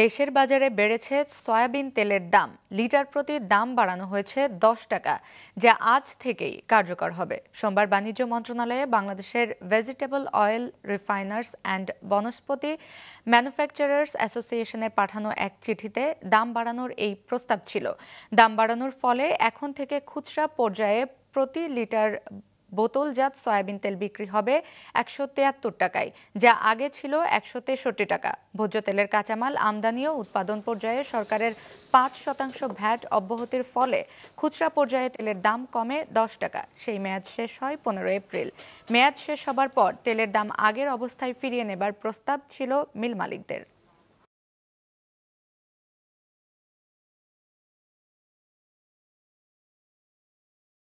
দেশের বাজারে বেড়েছে সয়াবিন তেলের দাম লিটার প্রতি দাম বাড়ানো হয়েছে দশ টাকা যা আজ থেকেই কার্যকর হবে সোমবার বাণিজ্য মন্ত্রণালয়ে বাংলাদেশের vegetable oil refiners and Vanaspati manufacturers অ্যাসোসিয়েশনে পাঠানো এক চিঠিতে দাম বাড়ানোর এই প্রস্তাব ছিল দাম বাড়ানোর ফলে এখন থেকে খুচরা পর্যায়ে প্রতি লিটার বোতলজাত সয়াবিন তেল বিক্রি হবে একশো তেয়াত্তর টাকায় যা আগে ছিল একশো তেষট্টি টাকা ভোজ্য তেলের কাঁচামাল আমদানি ও উৎপাদন পর্যায়ে সরকারের পাঁচ শতাংশ ভ্যাট অব্যাহতির ফলে খুচরা পর্যায়ে তেলের দাম কমে দশ টাকা সেই মেয়াদ শেষ হয় পনেরো এপ্রিল মেয়াদ শেষ হবার পর তেলের দাম আগের অবস্থায় ফিরিয়ে নেবার প্রস্তাব ছিল মিল মালিকদের